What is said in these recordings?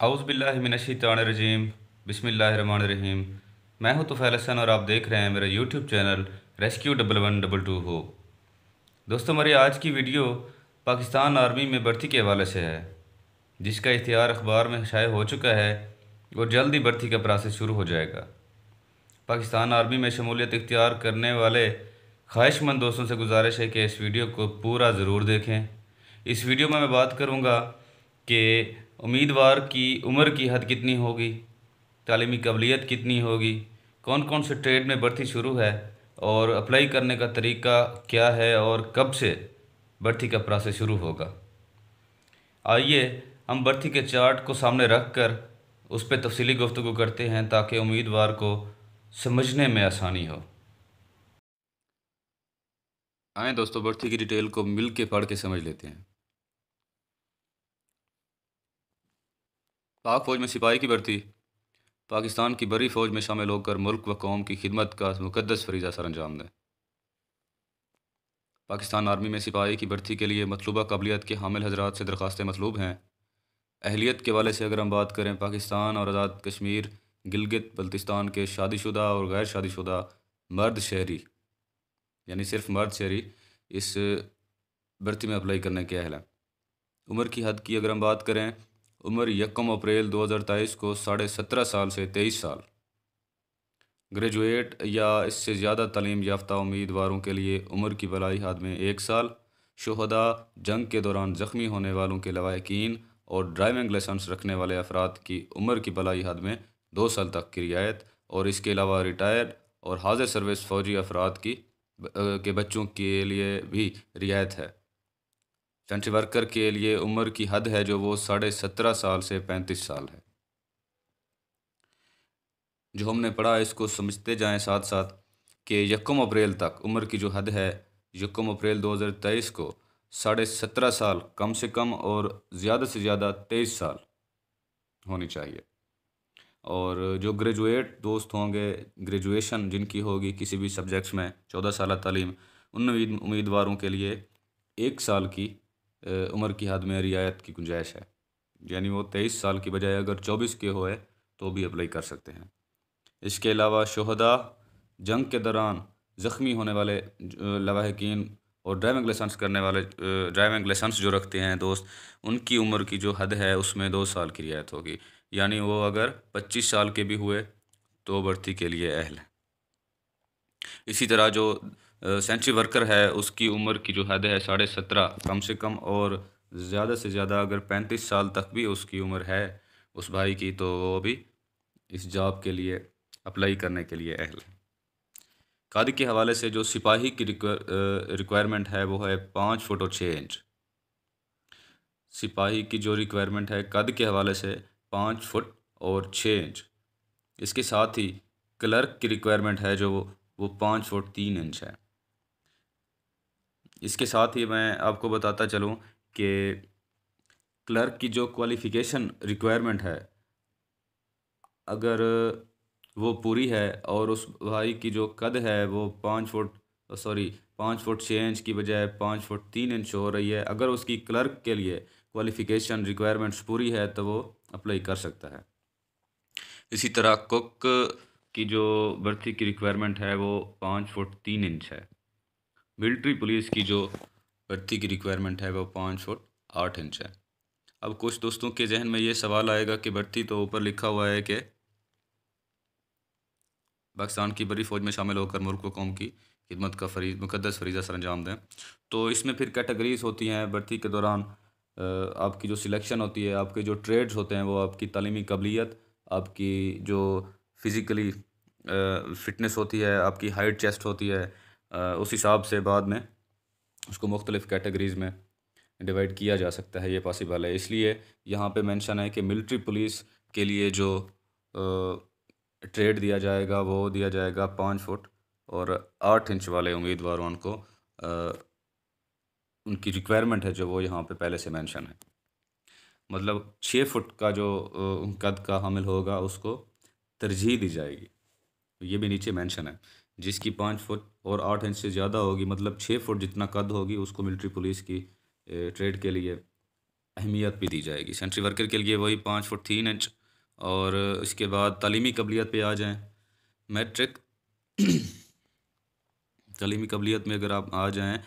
हाउसबिल्लाशतरजीम बसमीम मैं हूं तुफ़ैल हसन और आप देख रहे हैं मेरा YouTube channel rescue double one double two हो दोस्तों मेरी आज की वीडियो पाकिस्तान आर्मी में भर्ती के हवाले से है जिसका इश्तहार अखबार में शाये हो चुका है और जल्द ही भर्ती का प्रोसेस शुरू हो जाएगा पाकिस्तान आर्मी में शमूलियत इख्तियार करने वाले ख्वाहिशमंद दोस्तों से गुजारिश है कि इस वीडियो को पूरा ज़रूर देखें इस वीडियो में मैं बात करूँगा कि उम्मीदवार की उम्र की हद कितनी होगी तालीमी कबलीत कितनी होगी कौन कौन से ट्रेड में भर्ती शुरू है और अप्लाई करने का तरीका क्या है और कब से भर्ती का प्रोसेस शुरू होगा आइए हम भर्ती के चार्ट को सामने रख कर उस पर तफसली गुफ्तु करते हैं ताकि उम्मीदवार को समझने में आसानी हो आए दोस्तों भर्ती की डिटेल को मिल के पढ़ के समझ लेते हैं पाक फ़ौज में सिपाही की भर्ती पाकिस्तान की बड़ी फ़ौज में शामिल होकर मुल्क व कौम की खिदमत का मुकदस फरीजा सर अंजाम दें पाकिस्तान आर्मी में सिपाही की भर्ती के लिए मतलूबा काबिलियत के हामिल हजरात से दरख्वास्तें मतलूब हैं अहलीत के वाले से अगर हम बात करें पाकिस्तान और आज़ाद कश्मीर गिलगित बल्तिस्तान के शादीशुदा और गैर शादीशुदा मर्द शहरी यानी सिर्फ मर्द शहरी इस भर्ती में अप्लाई करने के अहल हैं उम्र की हद की अगर हम बात करें उम्र यकम अप्रैल 2023 को साढ़े सत्रह साल से तेईस साल ग्रेजुएट या इससे ज़्यादा तलीम याफ्ता उम्मीदवारों के लिए उम्र की भलाई हाथ में एक साल शहदा जंग के दौरान ज़ख्मी होने वालों के लवाकिन और ड्राइविंग लाइसेंस रखने वाले अफराद की उम्र की भलाई हाथ में दो साल तक की रियायत और इसके अलावा रिटायर्ड और हाजिर सर्विस फौजी अफराद की के बच्चों के लिए भी रियायत है कंट्री वर्कर के लिए उम्र की हद है जो वो साढ़े सत्रह साल से पैंतीस साल है जो हमने पढ़ा इसको समझते जाएं साथ साथ कि यकम अप्रैल तक उम्र की जो हद है यकम अप्रैल 2023 को साढ़े सत्रह साल कम से कम और ज़्यादा से ज़्यादा तेईस साल होनी चाहिए और जो ग्रेजुएट दोस्त होंगे ग्रेजुएशन जिनकी होगी किसी भी सब्जेक्ट्स में चौदह साल तालीम उन उम्मीदवारों के लिए एक साल की उम्र की हद में रियायत की गुंजाइश है यानी वो तेईस साल की बजाय अगर चौबीस के होए तो भी अप्लाई कर सकते हैं इसके अलावा शहदा जंग के दौरान ज़ख्मी होने वाले लवाहकिन और ड्राइविंग लाइसेंस करने वाले ड्राइविंग लाइसेंस जो रखते हैं दोस्त उनकी उम्र की जो हद है उसमें दो साल की रियायत होगी यानी वो अगर पच्चीस साल के भी हुए तो भर्ती के लिए अहल इसी तरह जो सेंचुरी वर्कर है उसकी उम्र की जो हद है साढ़े सत्रह कम से कम और ज़्यादा से ज़्यादा अगर पैंतीस साल तक भी उसकी उम्र है उस भाई की तो वो भी इस जॉब के लिए अप्लाई करने के लिए अहल है कादी के हवाले से जो सिपाही की रिक्वायरमेंट है वो है पाँच फ़ुट और छः इंच सिपाही की जो रिक्वायरमेंट है कद के हवाले से पाँच फुट और छः इंच इसके साथ ही क्लर्क की रिक्वायरमेंट है जो वो पाँच फुट तीन इंच है इसके साथ ही मैं आपको बताता चलूँ कि क्लर्क की जो क्वालिफ़िकेशन रिक्वायरमेंट है अगर वो पूरी है और उस भाई की जो कद है वो पाँच फुट सॉरी पाँच फुट छः इंच की बजाय पाँच फुट तीन इंच हो रही है अगर उसकी क्लर्क के लिए क्वालिफ़िकेशन रिक्वायरमेंट्स पूरी है तो वो अप्लाई कर सकता है इसी तरह कुक की जो भर्ती की रिक्वायरमेंट है वो पाँच फुट तीन इंच है मिलिट्री पुलिस की जो भर्ती की रिक्वायरमेंट है वो पाँच फुट आठ इंच है अब कुछ दोस्तों के जहन में ये सवाल आएगा कि भर्ती तो ऊपर लिखा हुआ है कि पाकिस्तान की बड़ी फ़ौज में शामिल होकर मुल्क कौम की खिदमत का फरीज मुकदस फरीजा सर अंजाम दें तो इसमें फिर कैटेगरीज होती हैं भर्ती के दौरान आपकी जो सिलेक्शन होती है आपके जो ट्रेड्स होते हैं वो आपकी तलीमी कबलीत आपकी जो फिज़िकली फिटनेस होती है आपकी हाइट चेस्ट होती है उस हिसाब से बाद में उसको मुख्तलिफ़ कैटेगरीज़ में डिवाइड किया जा सकता है ये पॉसिबल है इसलिए यहाँ पे मेंशन है कि मिलिट्री पुलिस के लिए जो ट्रेड दिया जाएगा वो दिया जाएगा पाँच फुट और आठ इंच वाले उम्मीदवारों को आ, उनकी रिक्वायरमेंट है जो वो यहाँ पे पहले से मेंशन है मतलब छः फुट का जो कद का हमल होगा उसको तरजीह दी जाएगी ये भी नीचे मेंशन है जिसकी पाँच फुट और आठ इंच से ज़्यादा होगी मतलब छः फुट जितना कद होगी उसको मिलिट्री पुलिस की ट्रेड के लिए अहमियत भी दी जाएगी सेंट्री वर्कर के लिए वही पाँच फुट तीन इंच और इसके बाद तलीमी कबलीत पे आ जाएँ मैट्रिक तलीमी कबलीत में अगर आप आ जाएँ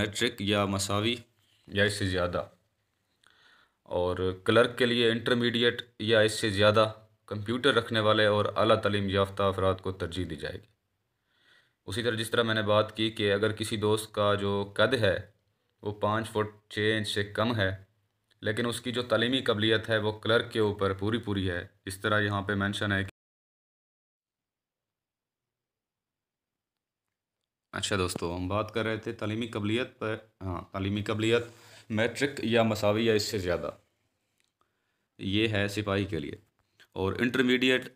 मैट्रिक या मसावी या इससे ज़्यादा और क्लर्क के लिए इंटरमीडिएट या इससे ज़्यादा कंप्यूटर रखने वाले और अली तलीम याफ्ता अफराद को तरजीह दी जाएगी उसी तरह जिस तरह मैंने बात की कि अगर किसी दोस्त का जो कद है वो पाँच फुट छः इंच से कम है लेकिन उसकी जो तलीमी कबलीत है वो क्लर्क के ऊपर पूरी पूरी है इस तरह यहाँ पे मेंशन है कि अच्छा दोस्तों हम बात कर रहे थे तलीमी कबलीत पर हाँ तलीमी कबलीत मैट्रिक या मसावी या इससे ज़्यादा ये है सिपाही के लिए और इंटरमीडिएट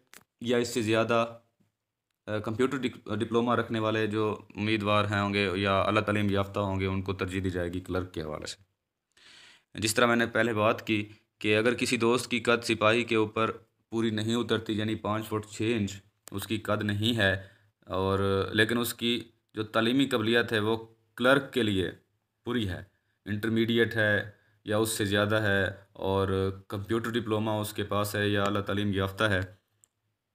या इससे ज़्यादा कंप्यूटर डिप्लोमा रखने वाले जो उम्मीदवार हैं होंगे या अला तलीम याफ्ता होंगे उनको तरजीह दी जाएगी क्लर्क के हवाले से जिस तरह मैंने पहले बात की कि अगर किसी दोस्त की कद सिपाही के ऊपर पूरी नहीं उतरती यानी पाँच फुट छः इंच उसकी कद नहीं है और लेकिन उसकी जो तलीमी कबलीत है वो क्लर्क के लिए पूरी है इंटरमीडिएट है या उससे ज़्यादा है और कंप्यूटर डिप्लोमा उसके पास है या अला तलीम याफ्ता है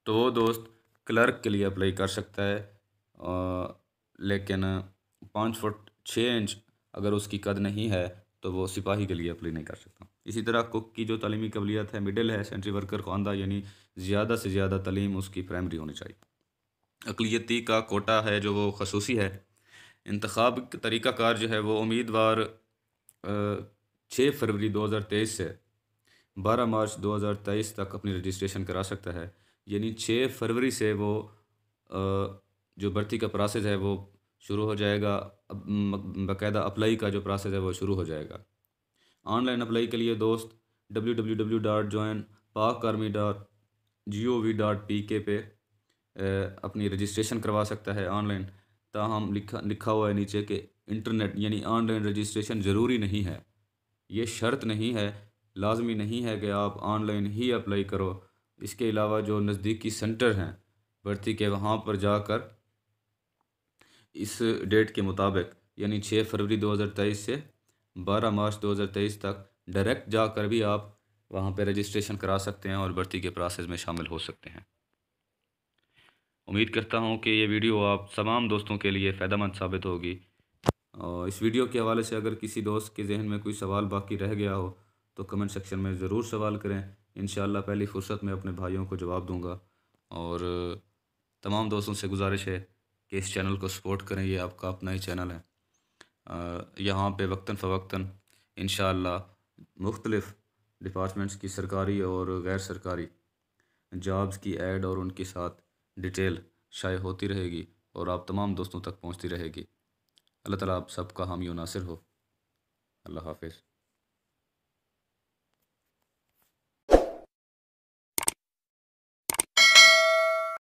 तो वो दोस्त क्लर्क के लिए अप्लाई कर सकता है आ, लेकिन पाँच फुट छः इंच अगर उसकी कद नहीं है तो वो सिपाही के लिए अप्लाई नहीं कर सकता इसी तरह कुक की जो तलीमी कबलीत है मिडिल है सेंट्री वर्कर खानदा यानी ज़्यादा से ज़्यादा तलीम उसकी प्राइमरी होनी चाहिए अकलीती का कोटा है जो वो खसूसी है इंतखब तरीक़ाकार जो है वो उम्मीदवार छः फरवरी दो हज़ार तेईस से बारह मार्च दो हज़ार तेईस तक अपनी रजिस्ट्रेशन करा सकता है यानी छः फरवरी से वो जो भर्ती का प्रोसेस है वो शुरू हो जाएगा बाकायदा अप्लाई का जो प्रोसेस है वो शुरू हो जाएगा ऑनलाइन अप्लाई के लिए दोस्त W W W dot join Pak army dot G O V dot P K पे अपनी रजिस्ट्रेशन करवा सकता है ऑनलाइन ताहम लिखा लिखा हुआ है नीचे कि इंटरनेट यानी ऑनलाइन रजिस्ट्रेशन ज़रूरी नहीं है ये शर्त नहीं है लाजमी नहीं है कि आप ऑनलाइन ही अप्लाई करो इसके अलावा जो नज़दीकी सेंटर हैं भर्ती के वहाँ पर जाकर इस डेट के मुताबिक यानी छः फरवरी 2023 से 12 मार्च 2023 तक डायरेक्ट जाकर भी आप वहाँ पर रजिस्ट्रेशन करा सकते हैं और भर्ती के प्रोसेस में शामिल हो सकते हैं उम्मीद करता हूँ कि ये वीडियो आप तमाम दोस्तों के लिए फ़ायदा साबित होगी और इस वीडियो के हवाले से अगर किसी दोस्त के जहन में कोई सवाल बाकी रह गया हो तो कमेंट सेक्शन में ज़रूर सवाल करें इन पहली फ़ुर्सत में अपने भाइयों को जवाब दूँगा और तमाम दोस्तों से गुजारिश है कि इस चैनल को सपोर्ट करें ये आपका अपना ही चैनल है यहाँ पे वक्ता फ़वक्ता इन मुख्तलफ़ डिपार्टमेंट्स की सरकारी और गैर सरकारी जॉब्स की एड और उनके साथ डिटेल शाये होती रहेगी और आप तमाम दोस्तों तक पहुँचती रहेगी अल्लाह ताली आप सबका हामी नासिर हो अल्लाह हाफिज़